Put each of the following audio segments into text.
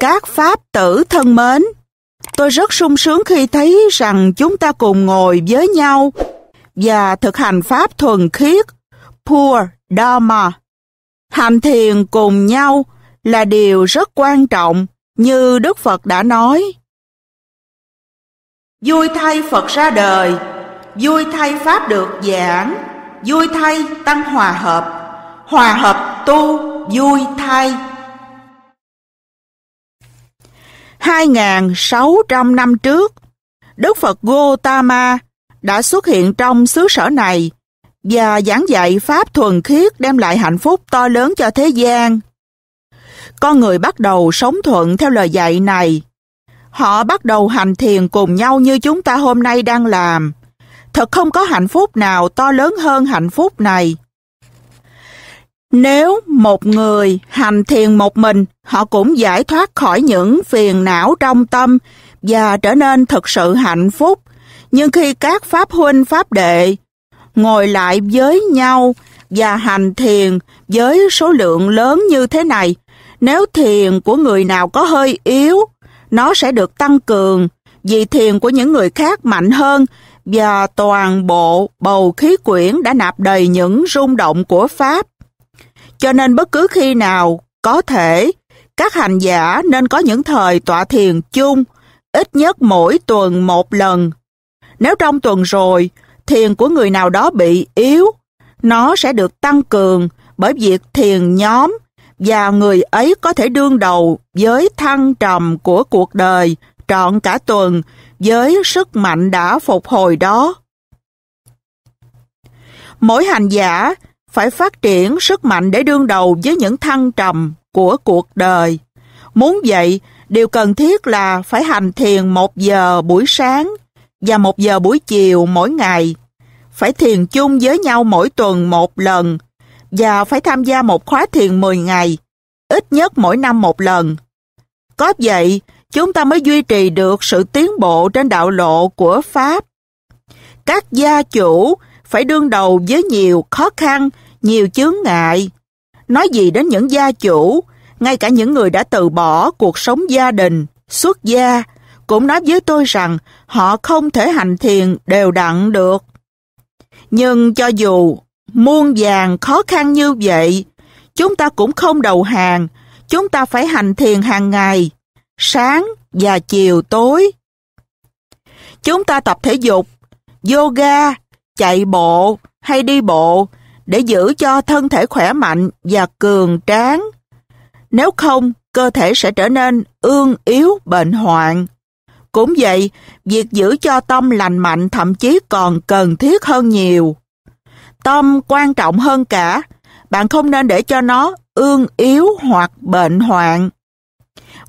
Các Pháp tử thân mến, tôi rất sung sướng khi thấy rằng chúng ta cùng ngồi với nhau và thực hành Pháp thuần khiết, Pure Dharma. Hành thiền cùng nhau là điều rất quan trọng như Đức Phật đã nói. Vui thay Phật ra đời, vui thay Pháp được giảng, vui thay tăng hòa hợp, hòa hợp tu vui thay. 2.600 năm trước, Đức Phật Gautama đã xuất hiện trong xứ sở này và giảng dạy Pháp thuần khiết đem lại hạnh phúc to lớn cho thế gian. Con người bắt đầu sống thuận theo lời dạy này. Họ bắt đầu hành thiền cùng nhau như chúng ta hôm nay đang làm. Thật không có hạnh phúc nào to lớn hơn hạnh phúc này. Nếu một người hành thiền một mình, họ cũng giải thoát khỏi những phiền não trong tâm và trở nên thực sự hạnh phúc. Nhưng khi các pháp huynh pháp đệ ngồi lại với nhau và hành thiền với số lượng lớn như thế này, nếu thiền của người nào có hơi yếu, nó sẽ được tăng cường vì thiền của những người khác mạnh hơn và toàn bộ bầu khí quyển đã nạp đầy những rung động của Pháp. Cho nên bất cứ khi nào có thể, các hành giả nên có những thời tọa thiền chung, ít nhất mỗi tuần một lần. Nếu trong tuần rồi, thiền của người nào đó bị yếu, nó sẽ được tăng cường bởi việc thiền nhóm và người ấy có thể đương đầu với thăng trầm của cuộc đời trọn cả tuần với sức mạnh đã phục hồi đó. Mỗi hành giả phải phát triển sức mạnh để đương đầu với những thăng trầm của cuộc đời. Muốn vậy, điều cần thiết là phải hành thiền một giờ buổi sáng và một giờ buổi chiều mỗi ngày. Phải thiền chung với nhau mỗi tuần một lần và phải tham gia một khóa thiền 10 ngày, ít nhất mỗi năm một lần. Có vậy, chúng ta mới duy trì được sự tiến bộ trên đạo lộ của Pháp. Các gia chủ phải đương đầu với nhiều khó khăn nhiều chướng ngại. Nói gì đến những gia chủ, ngay cả những người đã từ bỏ cuộc sống gia đình, xuất gia, cũng nói với tôi rằng họ không thể hành thiền đều đặn được. Nhưng cho dù muôn vàng khó khăn như vậy, chúng ta cũng không đầu hàng, chúng ta phải hành thiền hàng ngày, sáng và chiều tối. Chúng ta tập thể dục, yoga, chạy bộ hay đi bộ để giữ cho thân thể khỏe mạnh và cường tráng. Nếu không, cơ thể sẽ trở nên ương yếu bệnh hoạn. Cũng vậy, việc giữ cho tâm lành mạnh thậm chí còn cần thiết hơn nhiều. Tâm quan trọng hơn cả, bạn không nên để cho nó ương yếu hoặc bệnh hoạn.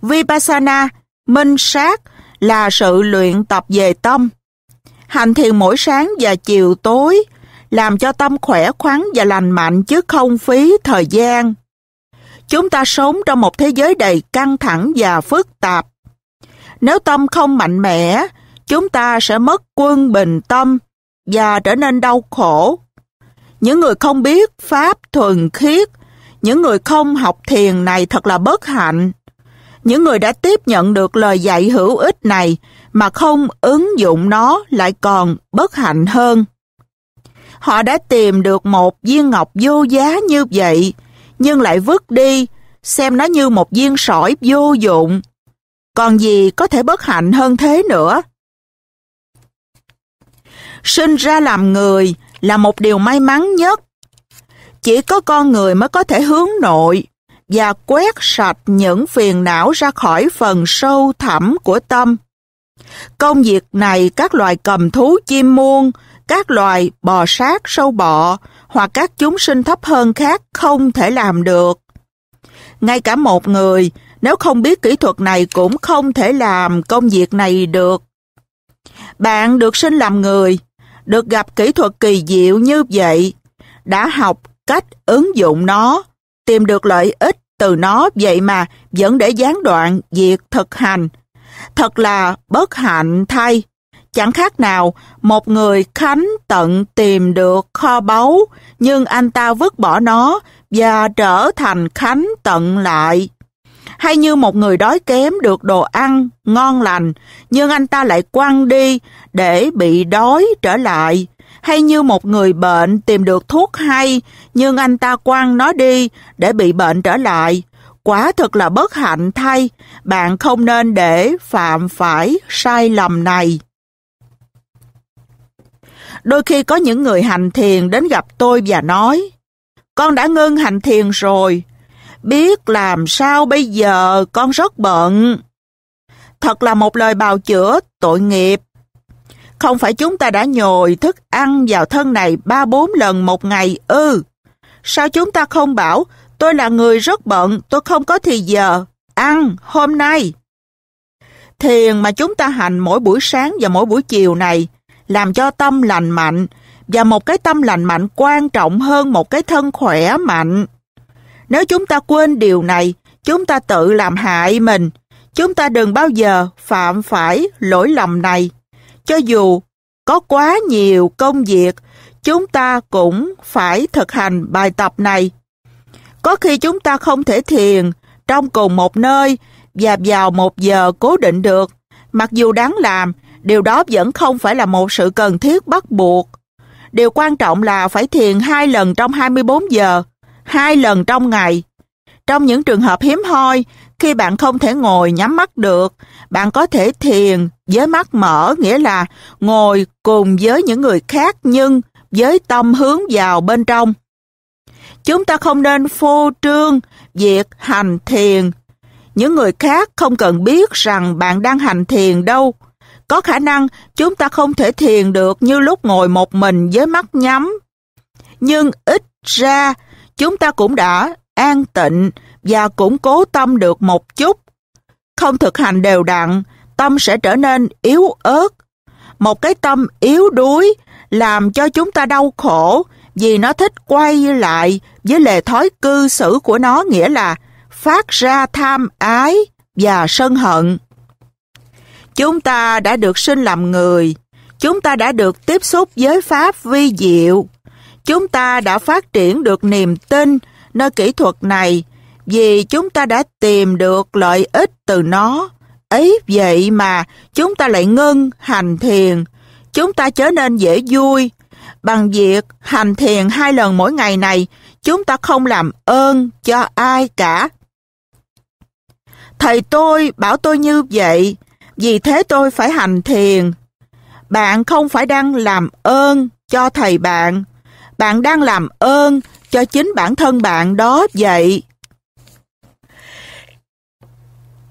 Vipassana, minh sát là sự luyện tập về tâm. Hành thiền mỗi sáng và chiều tối – làm cho tâm khỏe khoắn và lành mạnh chứ không phí thời gian. Chúng ta sống trong một thế giới đầy căng thẳng và phức tạp. Nếu tâm không mạnh mẽ, chúng ta sẽ mất quân bình tâm và trở nên đau khổ. Những người không biết Pháp thuần khiết, những người không học thiền này thật là bất hạnh. Những người đã tiếp nhận được lời dạy hữu ích này mà không ứng dụng nó lại còn bất hạnh hơn. Họ đã tìm được một viên ngọc vô giá như vậy, nhưng lại vứt đi, xem nó như một viên sỏi vô dụng. Còn gì có thể bất hạnh hơn thế nữa? Sinh ra làm người là một điều may mắn nhất. Chỉ có con người mới có thể hướng nội và quét sạch những phiền não ra khỏi phần sâu thẳm của tâm. Công việc này các loài cầm thú chim muôn các loài bò sát sâu bọ hoặc các chúng sinh thấp hơn khác không thể làm được. Ngay cả một người, nếu không biết kỹ thuật này cũng không thể làm công việc này được. Bạn được sinh làm người, được gặp kỹ thuật kỳ diệu như vậy, đã học cách ứng dụng nó, tìm được lợi ích từ nó vậy mà vẫn để gián đoạn việc thực hành. Thật là bất hạnh thay chẳng khác nào một người khánh tận tìm được kho báu nhưng anh ta vứt bỏ nó và trở thành khánh tận lại. Hay như một người đói kém được đồ ăn ngon lành nhưng anh ta lại quăng đi để bị đói trở lại. Hay như một người bệnh tìm được thuốc hay nhưng anh ta quăng nó đi để bị bệnh trở lại quả thật là bất hạnh thay, bạn không nên để phạm phải sai lầm này. Đôi khi có những người hành thiền đến gặp tôi và nói Con đã ngưng hành thiền rồi, biết làm sao bây giờ con rất bận. Thật là một lời bào chữa tội nghiệp. Không phải chúng ta đã nhồi thức ăn vào thân này ba bốn lần một ngày ư. Sao chúng ta không bảo tôi là người rất bận, tôi không có thì giờ, ăn hôm nay. Thiền mà chúng ta hành mỗi buổi sáng và mỗi buổi chiều này làm cho tâm lành mạnh và một cái tâm lành mạnh quan trọng hơn một cái thân khỏe mạnh. Nếu chúng ta quên điều này, chúng ta tự làm hại mình. Chúng ta đừng bao giờ phạm phải lỗi lầm này. Cho dù có quá nhiều công việc, chúng ta cũng phải thực hành bài tập này. Có khi chúng ta không thể thiền trong cùng một nơi và vào một giờ cố định được. Mặc dù đáng làm, điều đó vẫn không phải là một sự cần thiết bắt buộc. Điều quan trọng là phải thiền hai lần trong 24 giờ, hai lần trong ngày. Trong những trường hợp hiếm hoi, khi bạn không thể ngồi nhắm mắt được, bạn có thể thiền với mắt mở, nghĩa là ngồi cùng với những người khác nhưng với tâm hướng vào bên trong. Chúng ta không nên phô trương việc hành thiền. Những người khác không cần biết rằng bạn đang hành thiền đâu. Có khả năng chúng ta không thể thiền được như lúc ngồi một mình với mắt nhắm. Nhưng ít ra chúng ta cũng đã an tịnh và cũng cố tâm được một chút. Không thực hành đều đặn, tâm sẽ trở nên yếu ớt. Một cái tâm yếu đuối làm cho chúng ta đau khổ vì nó thích quay lại với lề thói cư xử của nó nghĩa là phát ra tham ái và sân hận. Chúng ta đã được sinh làm người, chúng ta đã được tiếp xúc với Pháp vi diệu, chúng ta đã phát triển được niềm tin nơi kỹ thuật này vì chúng ta đã tìm được lợi ích từ nó. Ấy vậy mà chúng ta lại ngưng hành thiền, chúng ta trở nên dễ vui. Bằng việc hành thiền hai lần mỗi ngày này, chúng ta không làm ơn cho ai cả. Thầy tôi bảo tôi như vậy, vì thế tôi phải hành thiền. Bạn không phải đang làm ơn cho thầy bạn. Bạn đang làm ơn cho chính bản thân bạn đó vậy.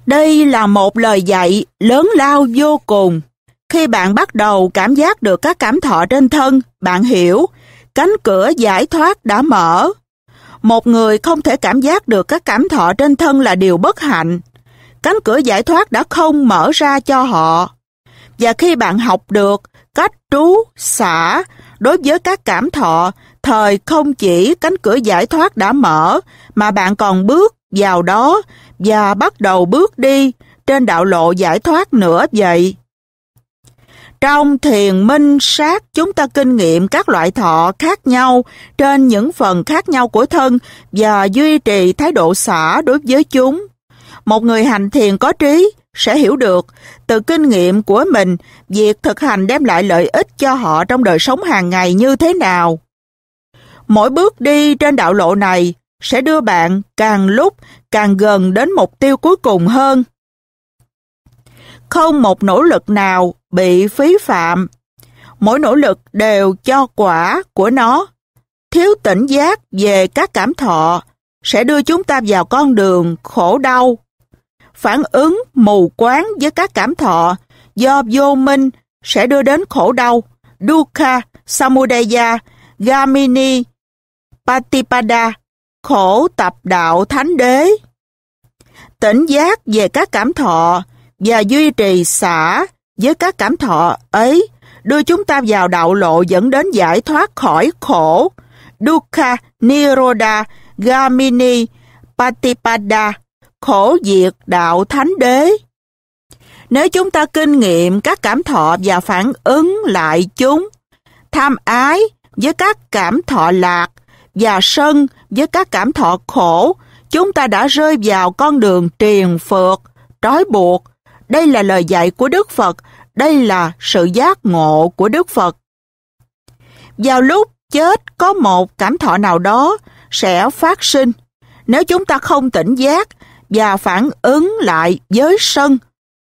Đây là một lời dạy lớn lao vô cùng. Khi bạn bắt đầu cảm giác được các cảm thọ trên thân, bạn hiểu cánh cửa giải thoát đã mở. Một người không thể cảm giác được các cảm thọ trên thân là điều bất hạnh cánh cửa giải thoát đã không mở ra cho họ. Và khi bạn học được cách trú, xả đối với các cảm thọ, thời không chỉ cánh cửa giải thoát đã mở mà bạn còn bước vào đó và bắt đầu bước đi trên đạo lộ giải thoát nữa vậy. Trong thiền minh sát chúng ta kinh nghiệm các loại thọ khác nhau trên những phần khác nhau của thân và duy trì thái độ xả đối với chúng. Một người hành thiền có trí sẽ hiểu được từ kinh nghiệm của mình việc thực hành đem lại lợi ích cho họ trong đời sống hàng ngày như thế nào. Mỗi bước đi trên đạo lộ này sẽ đưa bạn càng lúc càng gần đến mục tiêu cuối cùng hơn. Không một nỗ lực nào bị phí phạm. Mỗi nỗ lực đều cho quả của nó. Thiếu tỉnh giác về các cảm thọ sẽ đưa chúng ta vào con đường khổ đau phản ứng mù quáng với các cảm thọ do vô minh sẽ đưa đến khổ đau, dukkha, samudaya, gamini, patipada, khổ tập đạo thánh đế. Tỉnh giác về các cảm thọ và duy trì xả với các cảm thọ ấy đưa chúng ta vào đạo lộ dẫn đến giải thoát khỏi khổ, dukkha, niroda, gamini, patipada, khổ diệt đạo thánh đế. Nếu chúng ta kinh nghiệm các cảm thọ và phản ứng lại chúng, tham ái với các cảm thọ lạc và sân với các cảm thọ khổ, chúng ta đã rơi vào con đường triền phượt, trói buộc. Đây là lời dạy của Đức Phật, đây là sự giác ngộ của Đức Phật. Vào lúc chết có một cảm thọ nào đó sẽ phát sinh. Nếu chúng ta không tỉnh giác, và phản ứng lại với sân.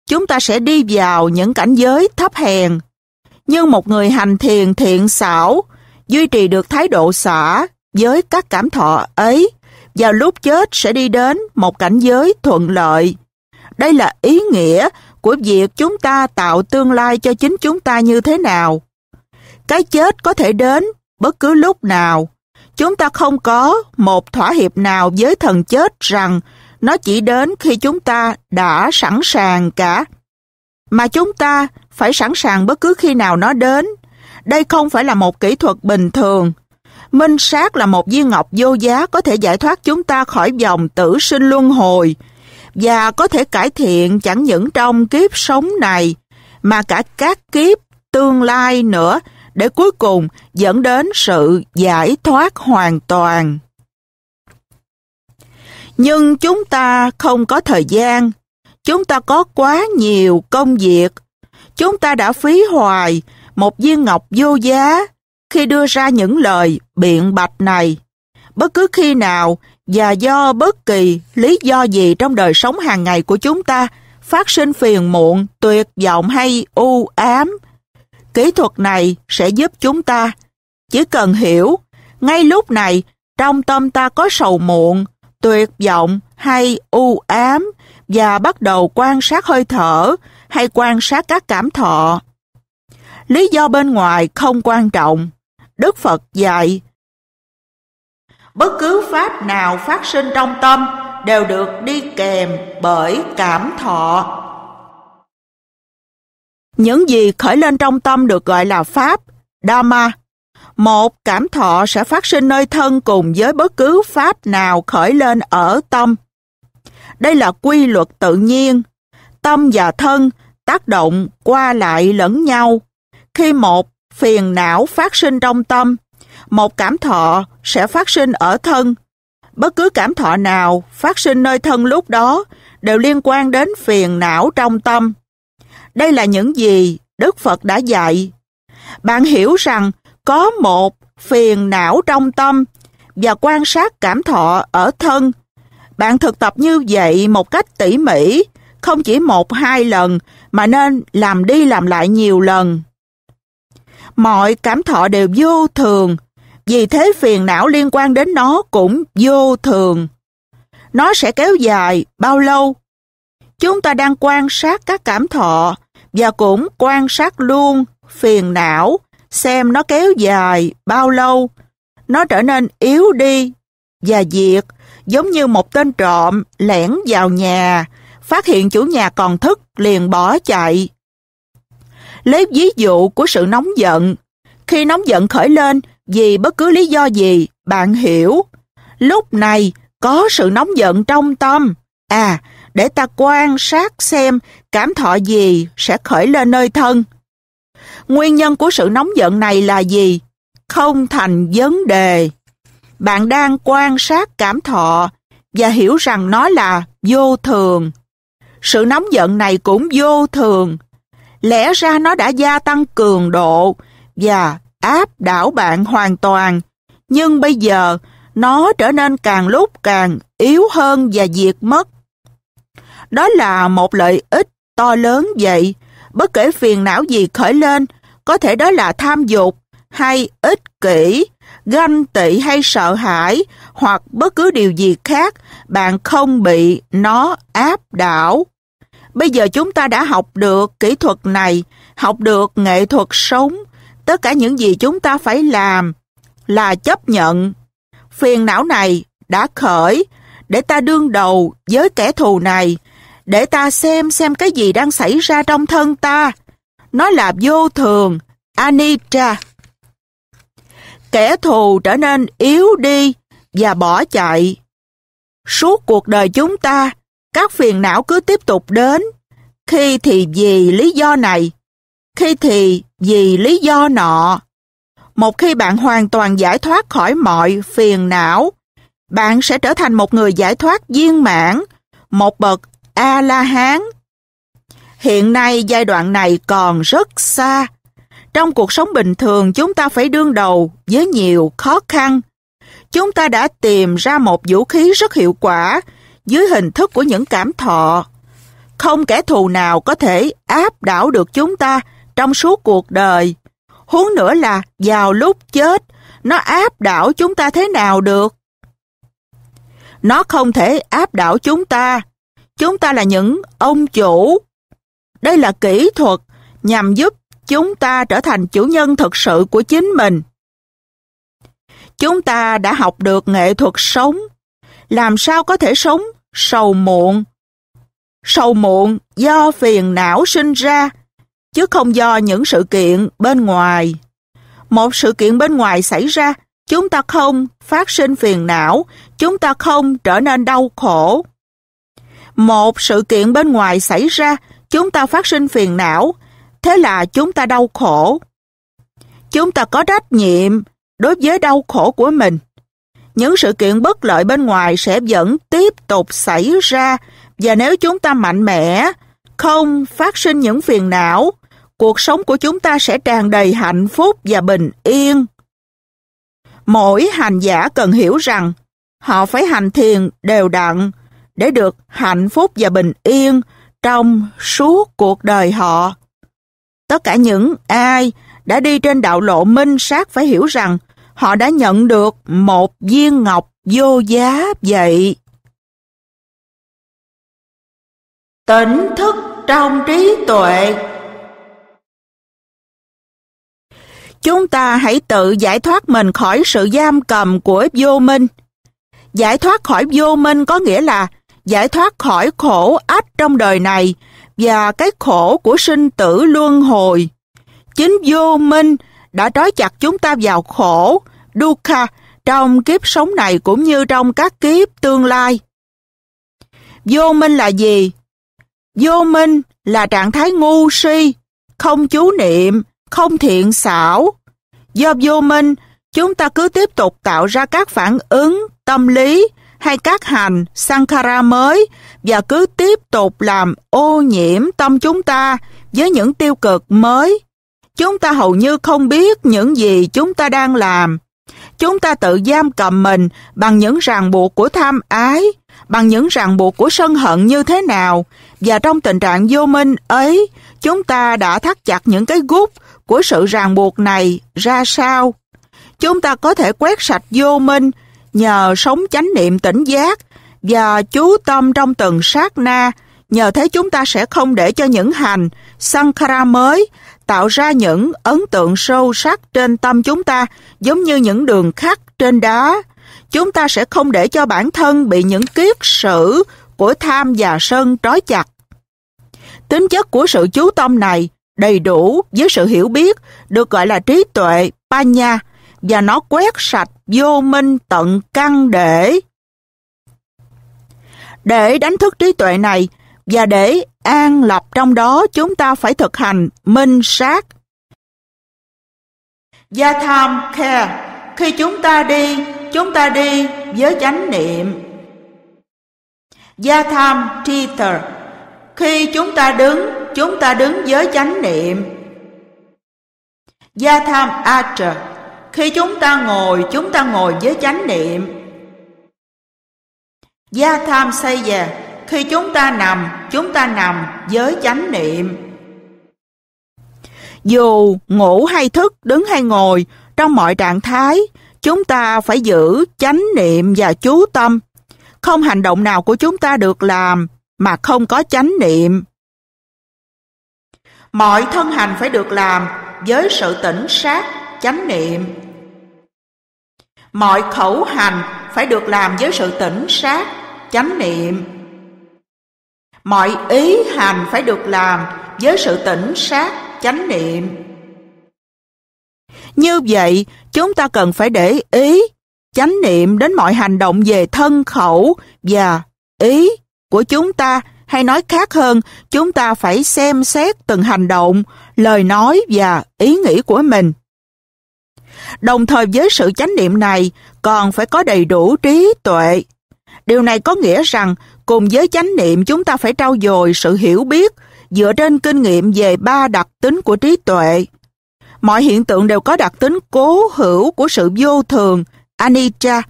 Chúng ta sẽ đi vào những cảnh giới thấp hèn. Nhưng một người hành thiền thiện xảo, duy trì được thái độ xả với các cảm thọ ấy, vào lúc chết sẽ đi đến một cảnh giới thuận lợi. Đây là ý nghĩa của việc chúng ta tạo tương lai cho chính chúng ta như thế nào. Cái chết có thể đến bất cứ lúc nào. Chúng ta không có một thỏa hiệp nào với thần chết rằng nó chỉ đến khi chúng ta đã sẵn sàng cả. Mà chúng ta phải sẵn sàng bất cứ khi nào nó đến. Đây không phải là một kỹ thuật bình thường. Minh sát là một viên ngọc vô giá có thể giải thoát chúng ta khỏi vòng tử sinh luân hồi và có thể cải thiện chẳng những trong kiếp sống này mà cả các kiếp tương lai nữa để cuối cùng dẫn đến sự giải thoát hoàn toàn. Nhưng chúng ta không có thời gian. Chúng ta có quá nhiều công việc. Chúng ta đã phí hoài một viên ngọc vô giá khi đưa ra những lời biện bạch này. Bất cứ khi nào và do bất kỳ lý do gì trong đời sống hàng ngày của chúng ta phát sinh phiền muộn, tuyệt vọng hay u ám, kỹ thuật này sẽ giúp chúng ta. Chỉ cần hiểu, ngay lúc này trong tâm ta có sầu muộn, tuyệt vọng hay u ám và bắt đầu quan sát hơi thở hay quan sát các cảm thọ. Lý do bên ngoài không quan trọng. Đức Phật dạy Bất cứ pháp nào phát sinh trong tâm đều được đi kèm bởi cảm thọ. Những gì khởi lên trong tâm được gọi là pháp, Dhamma một cảm thọ sẽ phát sinh nơi thân cùng với bất cứ pháp nào khởi lên ở tâm. Đây là quy luật tự nhiên. Tâm và thân tác động qua lại lẫn nhau. Khi một phiền não phát sinh trong tâm, một cảm thọ sẽ phát sinh ở thân. Bất cứ cảm thọ nào phát sinh nơi thân lúc đó đều liên quan đến phiền não trong tâm. Đây là những gì Đức Phật đã dạy. Bạn hiểu rằng có một phiền não trong tâm và quan sát cảm thọ ở thân. Bạn thực tập như vậy một cách tỉ mỉ, không chỉ một hai lần mà nên làm đi làm lại nhiều lần. Mọi cảm thọ đều vô thường, vì thế phiền não liên quan đến nó cũng vô thường. Nó sẽ kéo dài bao lâu? Chúng ta đang quan sát các cảm thọ và cũng quan sát luôn phiền não xem nó kéo dài bao lâu. Nó trở nên yếu đi và diệt, giống như một tên trộm lẻn vào nhà, phát hiện chủ nhà còn thức liền bỏ chạy. Lấy ví dụ của sự nóng giận. Khi nóng giận khởi lên vì bất cứ lý do gì, bạn hiểu. Lúc này có sự nóng giận trong tâm. À, để ta quan sát xem cảm thọ gì sẽ khởi lên nơi thân nguyên nhân của sự nóng giận này là gì? Không thành vấn đề. Bạn đang quan sát cảm thọ và hiểu rằng nó là vô thường. Sự nóng giận này cũng vô thường. Lẽ ra nó đã gia tăng cường độ và áp đảo bạn hoàn toàn. Nhưng bây giờ, nó trở nên càng lúc càng yếu hơn và diệt mất. Đó là một lợi ích to lớn vậy bất kể phiền não gì khởi lên, có thể đó là tham dục hay ích kỷ, ganh tị hay sợ hãi hoặc bất cứ điều gì khác, bạn không bị nó áp đảo. Bây giờ chúng ta đã học được kỹ thuật này, học được nghệ thuật sống. Tất cả những gì chúng ta phải làm là chấp nhận. Phiền não này đã khởi để ta đương đầu với kẻ thù này để ta xem xem cái gì đang xảy ra trong thân ta. Nó là vô thường, Anitra. Kẻ thù trở nên yếu đi và bỏ chạy. Suốt cuộc đời chúng ta, các phiền não cứ tiếp tục đến. Khi thì vì lý do này, khi thì vì lý do nọ. Một khi bạn hoàn toàn giải thoát khỏi mọi phiền não, bạn sẽ trở thành một người giải thoát viên mãn, một bậc A-la-hán. Hiện nay giai đoạn này còn rất xa. Trong cuộc sống bình thường chúng ta phải đương đầu với nhiều khó khăn. Chúng ta đã tìm ra một vũ khí rất hiệu quả dưới hình thức của những cảm thọ. Không kẻ thù nào có thể áp đảo được chúng ta trong suốt cuộc đời. Huống nữa là vào lúc chết, nó áp đảo chúng ta thế nào được? Nó không thể áp đảo chúng ta Chúng ta là những ông chủ. Đây là kỹ thuật nhằm giúp chúng ta trở thành chủ nhân thực sự của chính mình. Chúng ta đã học được nghệ thuật sống. Làm sao có thể sống sầu muộn? Sầu muộn do phiền não sinh ra, chứ không do những sự kiện bên ngoài. Một sự kiện bên ngoài xảy ra, chúng ta không phát sinh phiền não, chúng ta không trở nên đau khổ một sự kiện bên ngoài xảy ra, chúng ta phát sinh phiền não, thế là chúng ta đau khổ. Chúng ta có trách nhiệm đối với đau khổ của mình. Những sự kiện bất lợi bên ngoài sẽ vẫn tiếp tục xảy ra và nếu chúng ta mạnh mẽ, không phát sinh những phiền não, cuộc sống của chúng ta sẽ tràn đầy hạnh phúc và bình yên. Mỗi hành giả cần hiểu rằng họ phải hành thiền đều đặn, để được hạnh phúc và bình yên trong suốt cuộc đời họ. Tất cả những ai đã đi trên đạo lộ minh sát phải hiểu rằng họ đã nhận được một viên ngọc vô giá vậy. Tỉnh thức trong trí tuệ Chúng ta hãy tự giải thoát mình khỏi sự giam cầm của vô minh. Giải thoát khỏi vô minh có nghĩa là giải thoát khỏi khổ ách trong đời này và cái khổ của sinh tử luân hồi. Chính vô minh đã trói chặt chúng ta vào khổ, dukkha, trong kiếp sống này cũng như trong các kiếp tương lai. Vô minh là gì? Vô minh là trạng thái ngu si, không chú niệm, không thiện xảo. Do vô minh, chúng ta cứ tiếp tục tạo ra các phản ứng tâm lý hay các hành Sankara mới và cứ tiếp tục làm ô nhiễm tâm chúng ta với những tiêu cực mới. Chúng ta hầu như không biết những gì chúng ta đang làm. Chúng ta tự giam cầm mình bằng những ràng buộc của tham ái, bằng những ràng buộc của sân hận như thế nào và trong tình trạng vô minh ấy, chúng ta đã thắt chặt những cái gút của sự ràng buộc này ra sao. Chúng ta có thể quét sạch vô minh nhờ sống chánh niệm tỉnh giác và chú tâm trong từng sát na, nhờ thế chúng ta sẽ không để cho những hành sankhara mới tạo ra những ấn tượng sâu sắc trên tâm chúng ta giống như những đường khắc trên đá. Chúng ta sẽ không để cho bản thân bị những kiết sử của tham và sân trói chặt. Tính chất của sự chú tâm này đầy đủ với sự hiểu biết được gọi là trí tuệ Panya và nó quét sạch vô minh tận căn để. Để đánh thức trí tuệ này và để an lập trong đó chúng ta phải thực hành minh sát. Gia tham khe, khi chúng ta đi, chúng ta đi với chánh niệm. Gia tham titer, khi chúng ta đứng, chúng ta đứng với chánh niệm. Gia tham acher, khi chúng ta ngồi, chúng ta ngồi với chánh niệm. Gia tham xây già khi chúng ta nằm, chúng ta nằm với chánh niệm. Dù ngủ hay thức, đứng hay ngồi, trong mọi trạng thái, chúng ta phải giữ chánh niệm và chú tâm. Không hành động nào của chúng ta được làm mà không có chánh niệm. Mọi thân hành phải được làm với sự tỉnh sát chánh niệm mọi khẩu hành phải được làm với sự tỉnh sát chánh niệm mọi ý hành phải được làm với sự tỉnh sát chánh niệm như vậy chúng ta cần phải để ý chánh niệm đến mọi hành động về thân khẩu và ý của chúng ta hay nói khác hơn chúng ta phải xem xét từng hành động lời nói và ý nghĩ của mình Đồng thời với sự chánh niệm này, còn phải có đầy đủ trí tuệ. Điều này có nghĩa rằng, cùng với chánh niệm chúng ta phải trau dồi sự hiểu biết dựa trên kinh nghiệm về ba đặc tính của trí tuệ. Mọi hiện tượng đều có đặc tính cố hữu của sự vô thường, anicca.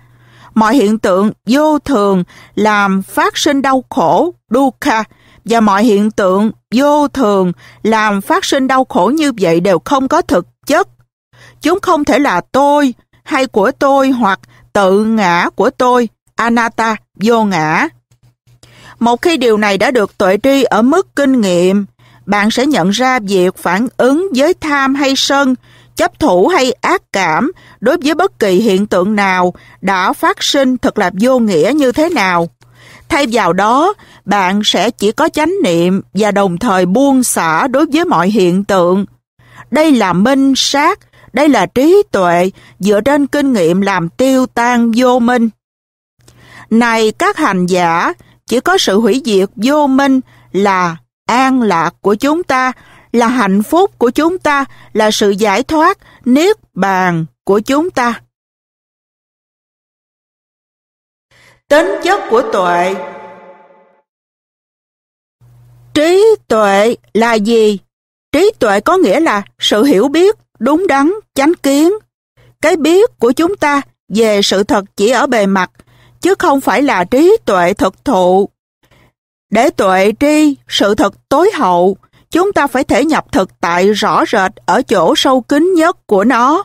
Mọi hiện tượng vô thường làm phát sinh đau khổ, dukkha và mọi hiện tượng vô thường làm phát sinh đau khổ như vậy đều không có thực chất, Chúng không thể là tôi, hay của tôi hoặc tự ngã của tôi, anatta, vô ngã. Một khi điều này đã được tuệ tri ở mức kinh nghiệm, bạn sẽ nhận ra việc phản ứng với tham hay sân, chấp thủ hay ác cảm đối với bất kỳ hiện tượng nào đã phát sinh thật là vô nghĩa như thế nào. Thay vào đó, bạn sẽ chỉ có chánh niệm và đồng thời buông xả đối với mọi hiện tượng. Đây là minh sát đây là trí tuệ dựa trên kinh nghiệm làm tiêu tan vô minh. Này các hành giả, chỉ có sự hủy diệt vô minh là an lạc của chúng ta, là hạnh phúc của chúng ta, là sự giải thoát, niết bàn của chúng ta. Tính chất của tuệ Trí tuệ là gì? Trí tuệ có nghĩa là sự hiểu biết đúng đắn, chánh kiến. Cái biết của chúng ta về sự thật chỉ ở bề mặt, chứ không phải là trí tuệ thực thụ. Để tuệ tri sự thật tối hậu, chúng ta phải thể nhập thực tại rõ rệt ở chỗ sâu kín nhất của nó.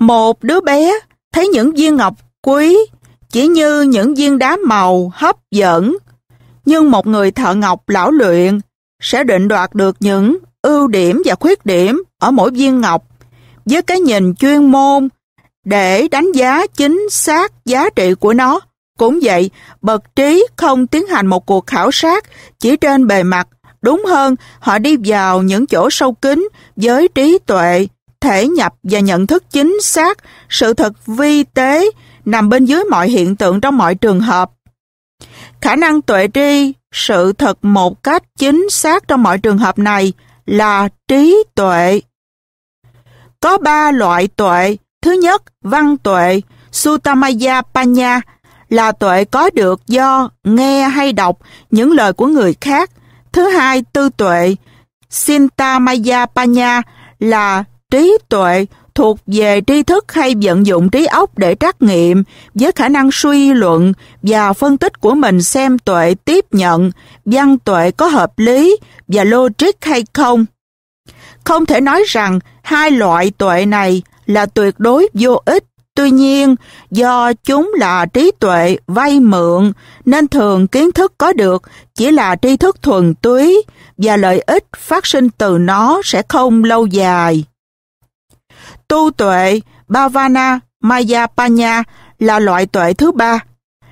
Một đứa bé thấy những viên ngọc quý chỉ như những viên đá màu hấp dẫn, nhưng một người thợ ngọc lão luyện sẽ định đoạt được những ưu điểm và khuyết điểm ở mỗi viên ngọc với cái nhìn chuyên môn để đánh giá chính xác giá trị của nó. Cũng vậy, bậc trí không tiến hành một cuộc khảo sát chỉ trên bề mặt. Đúng hơn, họ đi vào những chỗ sâu kín với trí tuệ, thể nhập và nhận thức chính xác, sự thật vi tế nằm bên dưới mọi hiện tượng trong mọi trường hợp. Khả năng tuệ tri sự thật một cách chính xác trong mọi trường hợp này là trí tuệ. Có ba loại tuệ. Thứ nhất, văn tuệ, Sutamaya Panya, là tuệ có được do nghe hay đọc những lời của người khác. Thứ hai, tư tuệ, Sintamaya Panya, là trí tuệ thuộc về tri thức hay vận dụng trí óc để trắc nghiệm với khả năng suy luận và phân tích của mình xem tuệ tiếp nhận, văn tuệ có hợp lý và logic hay không. Không thể nói rằng hai loại tuệ này là tuyệt đối vô ích. Tuy nhiên, do chúng là trí tuệ vay mượn nên thường kiến thức có được chỉ là tri thức thuần túy và lợi ích phát sinh từ nó sẽ không lâu dài. Tu tuệ Bhavana Mayapanya là loại tuệ thứ ba,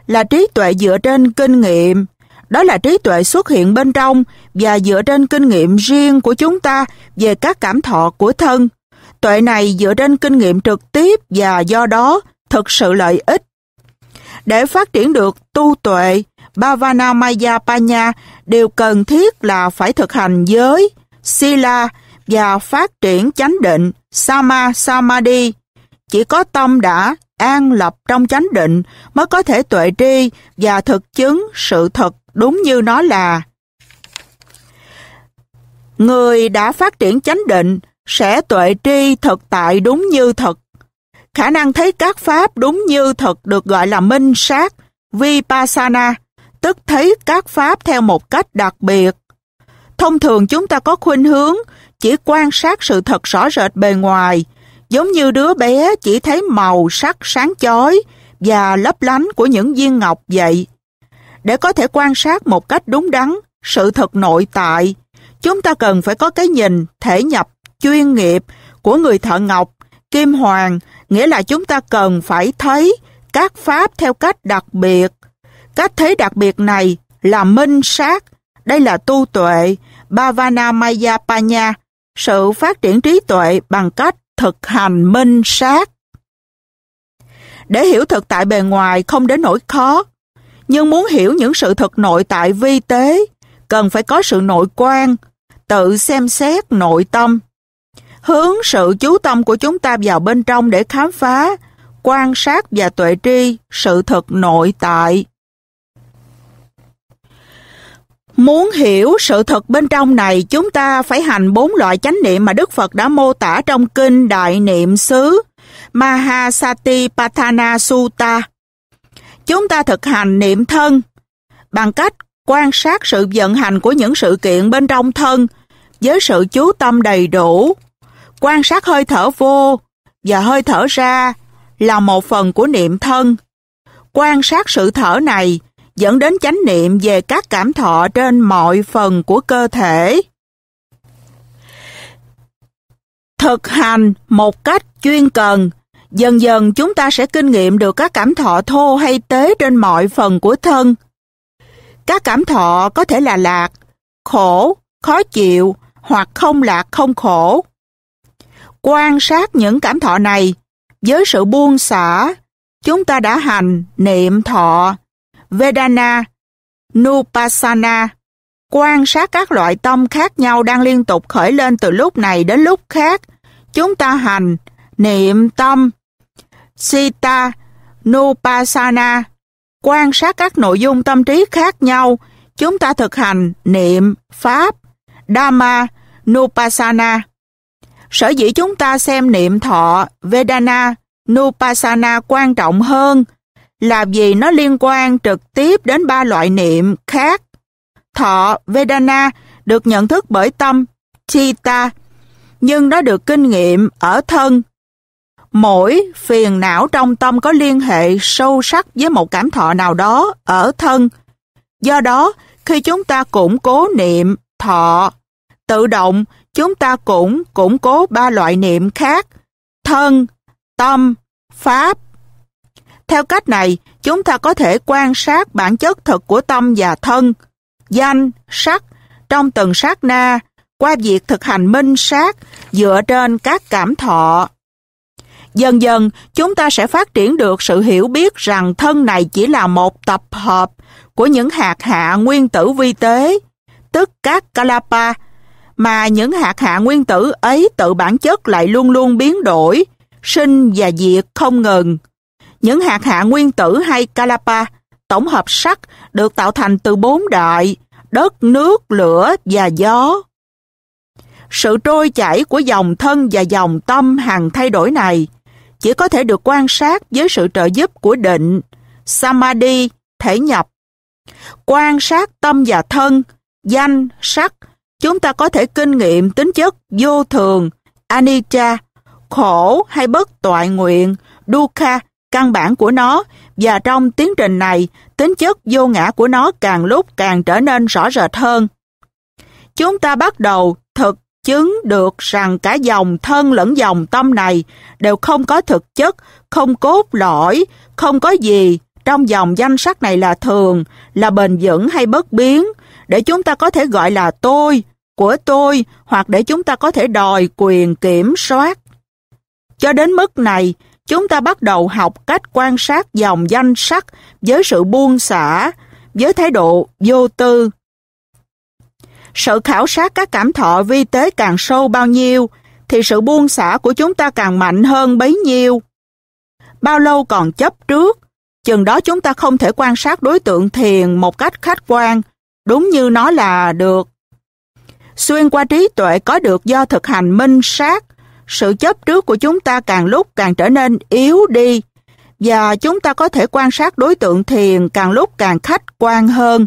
là trí tuệ dựa trên kinh nghiệm. Đó là trí tuệ xuất hiện bên trong và dựa trên kinh nghiệm riêng của chúng ta về các cảm thọ của thân. Tuệ này dựa trên kinh nghiệm trực tiếp và do đó thực sự lợi ích. Để phát triển được tu tuệ, Bhavana Panya, đều cần thiết là phải thực hành giới, sila và phát triển chánh định Sama Samadhi. Chỉ có tâm đã an lập trong chánh định mới có thể tuệ tri và thực chứng sự thật đúng như nó là. Người đã phát triển chánh định sẽ tuệ tri thực tại đúng như thật. Khả năng thấy các pháp đúng như thật được gọi là minh sát, vipassana, tức thấy các pháp theo một cách đặc biệt. Thông thường chúng ta có khuynh hướng chỉ quan sát sự thật rõ rệt bề ngoài, giống như đứa bé chỉ thấy màu sắc sáng chói và lấp lánh của những viên ngọc vậy. Để có thể quan sát một cách đúng đắn sự thật nội tại, chúng ta cần phải có cái nhìn thể nhập chuyên nghiệp của người thợ ngọc, kim hoàng, nghĩa là chúng ta cần phải thấy các pháp theo cách đặc biệt. Cách thấy đặc biệt này là minh sát, đây là tu tuệ, Bhavana Maya Panya sự phát triển trí tuệ bằng cách thực hành minh sát. Để hiểu thực tại bề ngoài không đến nỗi khó, nhưng muốn hiểu những sự thực nội tại vi tế, cần phải có sự nội quan, tự xem xét nội tâm. Hướng sự chú tâm của chúng ta vào bên trong để khám phá, quan sát và tuệ tri sự thực nội tại. Muốn hiểu sự thật bên trong này, chúng ta phải hành bốn loại chánh niệm mà Đức Phật đã mô tả trong kinh Đại Niệm xứ Mahasati Patthana Sutta. Chúng ta thực hành niệm thân bằng cách quan sát sự vận hành của những sự kiện bên trong thân với sự chú tâm đầy đủ. Quan sát hơi thở vô và hơi thở ra là một phần của niệm thân. Quan sát sự thở này dẫn đến chánh niệm về các cảm thọ trên mọi phần của cơ thể. Thực hành một cách chuyên cần, dần dần chúng ta sẽ kinh nghiệm được các cảm thọ thô hay tế trên mọi phần của thân. Các cảm thọ có thể là lạc, khổ, khó chịu hoặc không lạc không khổ. Quan sát những cảm thọ này với sự buông xả, chúng ta đã hành, niệm, thọ, Vedana, Nupassana, Quan sát các loại tâm khác nhau đang liên tục khởi lên từ lúc này đến lúc khác. Chúng ta hành, niệm tâm, Sita, Nupassana, Quan sát các nội dung tâm trí khác nhau. Chúng ta thực hành, niệm, pháp, Dhamma, Nupassana, Sở dĩ chúng ta xem niệm thọ, Vedana, Nupassana quan trọng hơn là vì nó liên quan trực tiếp đến ba loại niệm khác. Thọ, Vedana được nhận thức bởi tâm, Chitta, nhưng nó được kinh nghiệm ở thân. Mỗi phiền não trong tâm có liên hệ sâu sắc với một cảm thọ nào đó ở thân. Do đó, khi chúng ta củng cố niệm, thọ, tự động chúng ta cũng củng cố ba loại niệm khác, thân, tâm, pháp theo cách này, chúng ta có thể quan sát bản chất thật của tâm và thân, danh, sắc trong từng sát na qua việc thực hành minh sát dựa trên các cảm thọ. Dần dần, chúng ta sẽ phát triển được sự hiểu biết rằng thân này chỉ là một tập hợp của những hạt hạ nguyên tử vi tế, tức các Kalapa, mà những hạt hạ nguyên tử ấy tự bản chất lại luôn luôn biến đổi, sinh và diệt không ngừng. Những hạt hạ nguyên tử hay Kalapa, tổng hợp sắt được tạo thành từ bốn đại, đất, nước, lửa và gió. Sự trôi chảy của dòng thân và dòng tâm hằng thay đổi này chỉ có thể được quan sát với sự trợ giúp của định, samadhi, thể nhập. Quan sát tâm và thân, danh, sắc, chúng ta có thể kinh nghiệm tính chất vô thường, anicca, khổ hay bất toại nguyện, dukkha căn bản của nó và trong tiến trình này, tính chất vô ngã của nó càng lúc càng trở nên rõ rệt hơn. Chúng ta bắt đầu thực chứng được rằng cả dòng thân lẫn dòng tâm này đều không có thực chất, không cốt lõi, không có gì trong dòng danh sắc này là thường, là bền vững hay bất biến, để chúng ta có thể gọi là tôi, của tôi, hoặc để chúng ta có thể đòi quyền kiểm soát. Cho đến mức này, chúng ta bắt đầu học cách quan sát dòng danh sắc với sự buông xả, với thái độ vô tư. Sự khảo sát các cảm thọ vi tế càng sâu bao nhiêu, thì sự buông xả của chúng ta càng mạnh hơn bấy nhiêu. Bao lâu còn chấp trước, chừng đó chúng ta không thể quan sát đối tượng thiền một cách khách quan, đúng như nó là được. Xuyên qua trí tuệ có được do thực hành minh sát, sự chấp trước của chúng ta càng lúc càng trở nên yếu đi và chúng ta có thể quan sát đối tượng thiền càng lúc càng khách quan hơn.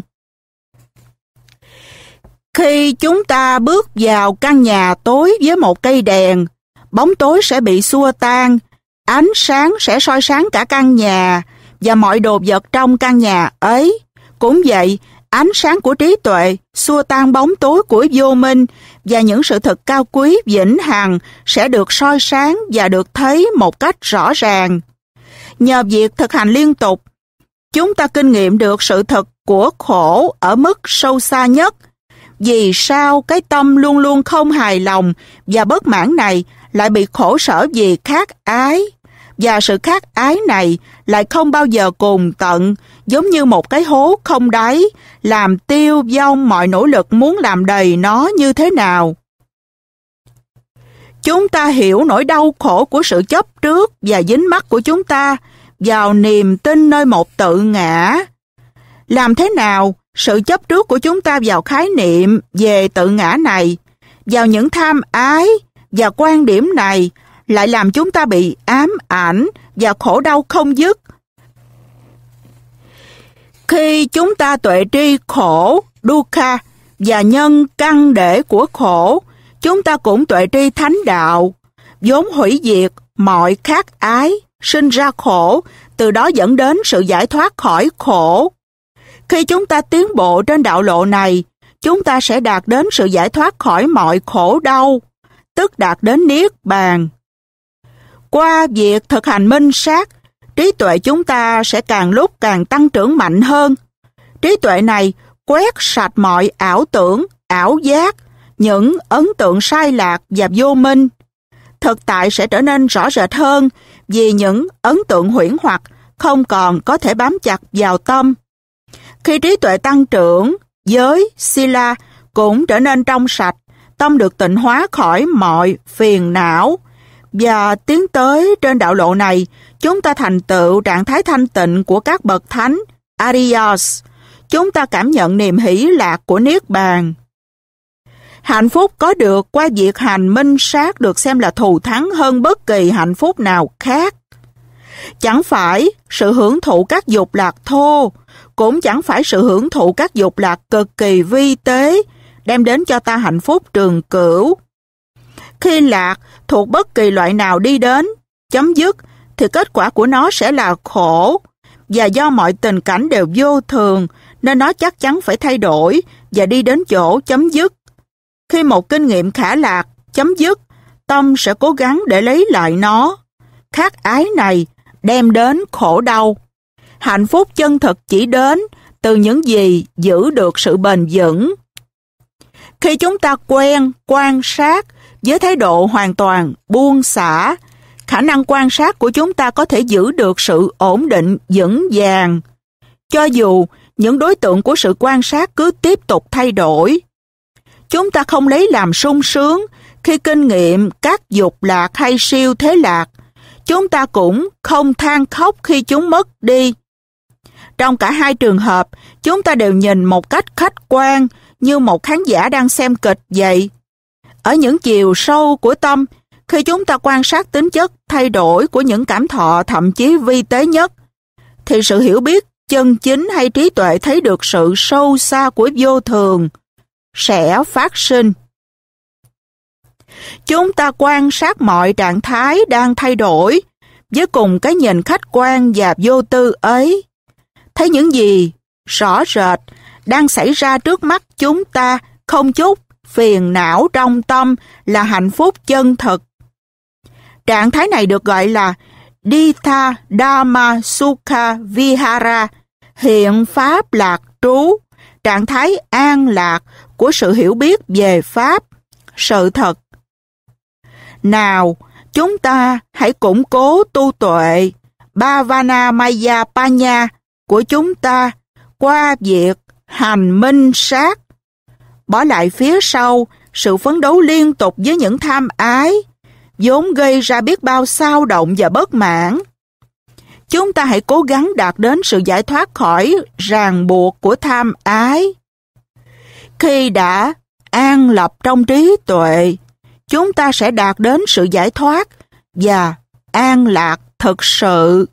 Khi chúng ta bước vào căn nhà tối với một cây đèn, bóng tối sẽ bị xua tan, ánh sáng sẽ soi sáng cả căn nhà và mọi đồ vật trong căn nhà ấy. Cũng vậy, ánh sáng của trí tuệ xua tan bóng tối của vô minh và những sự thật cao quý vĩnh hằng sẽ được soi sáng và được thấy một cách rõ ràng. Nhờ việc thực hành liên tục, chúng ta kinh nghiệm được sự thật của khổ ở mức sâu xa nhất. Vì sao cái tâm luôn luôn không hài lòng và bất mãn này lại bị khổ sở vì khát ái, và sự khác ái này lại không bao giờ cùng tận, giống như một cái hố không đáy, làm tiêu vong mọi nỗ lực muốn làm đầy nó như thế nào. Chúng ta hiểu nỗi đau khổ của sự chấp trước và dính mắc của chúng ta vào niềm tin nơi một tự ngã. Làm thế nào sự chấp trước của chúng ta vào khái niệm về tự ngã này, vào những tham ái và quan điểm này lại làm chúng ta bị ám ảnh và khổ đau không dứt. Khi chúng ta tuệ tri khổ, dukkha và nhân căn để của khổ, chúng ta cũng tuệ tri thánh đạo, vốn hủy diệt mọi khát ái, sinh ra khổ, từ đó dẫn đến sự giải thoát khỏi khổ. Khi chúng ta tiến bộ trên đạo lộ này, chúng ta sẽ đạt đến sự giải thoát khỏi mọi khổ đau, tức đạt đến niết bàn. Qua việc thực hành minh sát, trí tuệ chúng ta sẽ càng lúc càng tăng trưởng mạnh hơn. Trí tuệ này quét sạch mọi ảo tưởng, ảo giác, những ấn tượng sai lạc và vô minh. Thực tại sẽ trở nên rõ rệt hơn vì những ấn tượng huyễn hoặc không còn có thể bám chặt vào tâm. Khi trí tuệ tăng trưởng, giới, sila cũng trở nên trong sạch, tâm được tịnh hóa khỏi mọi phiền não, và tiến tới trên đạo lộ này, chúng ta thành tựu trạng thái thanh tịnh của các bậc thánh, Arias. Chúng ta cảm nhận niềm hỷ lạc của Niết Bàn. Hạnh phúc có được qua việc hành minh sát được xem là thù thắng hơn bất kỳ hạnh phúc nào khác. Chẳng phải sự hưởng thụ các dục lạc thô, cũng chẳng phải sự hưởng thụ các dục lạc cực kỳ vi tế đem đến cho ta hạnh phúc trường cửu khi lạc thuộc bất kỳ loại nào đi đến, chấm dứt, thì kết quả của nó sẽ là khổ. Và do mọi tình cảnh đều vô thường, nên nó chắc chắn phải thay đổi và đi đến chỗ chấm dứt. Khi một kinh nghiệm khả lạc, chấm dứt, tâm sẽ cố gắng để lấy lại nó. Khát ái này đem đến khổ đau. Hạnh phúc chân thực chỉ đến từ những gì giữ được sự bền vững. Khi chúng ta quen, quan sát với thái độ hoàn toàn buông xả, khả năng quan sát của chúng ta có thể giữ được sự ổn định vững vàng. Cho dù những đối tượng của sự quan sát cứ tiếp tục thay đổi, chúng ta không lấy làm sung sướng khi kinh nghiệm các dục lạc hay siêu thế lạc. Chúng ta cũng không than khóc khi chúng mất đi. Trong cả hai trường hợp, chúng ta đều nhìn một cách khách quan như một khán giả đang xem kịch vậy. Ở những chiều sâu của tâm, khi chúng ta quan sát tính chất thay đổi của những cảm thọ thậm chí vi tế nhất, thì sự hiểu biết chân chính hay trí tuệ thấy được sự sâu xa của vô thường sẽ phát sinh. Chúng ta quan sát mọi trạng thái đang thay đổi với cùng cái nhìn khách quan và vô tư ấy. Thấy những gì rõ rệt đang xảy ra trước mắt chúng ta không chút phiền não trong tâm là hạnh phúc chân thực. Trạng thái này được gọi là Ditha Dhamma Sukha Vihara, hiện pháp lạc trú, trạng thái an lạc của sự hiểu biết về pháp, sự thật. Nào, chúng ta hãy củng cố tu tuệ Bhavana Maya Panya của chúng ta qua việc hành minh sát bỏ lại phía sau sự phấn đấu liên tục với những tham ái, vốn gây ra biết bao sao động và bất mãn. Chúng ta hãy cố gắng đạt đến sự giải thoát khỏi ràng buộc của tham ái. Khi đã an lập trong trí tuệ, chúng ta sẽ đạt đến sự giải thoát và an lạc thực sự.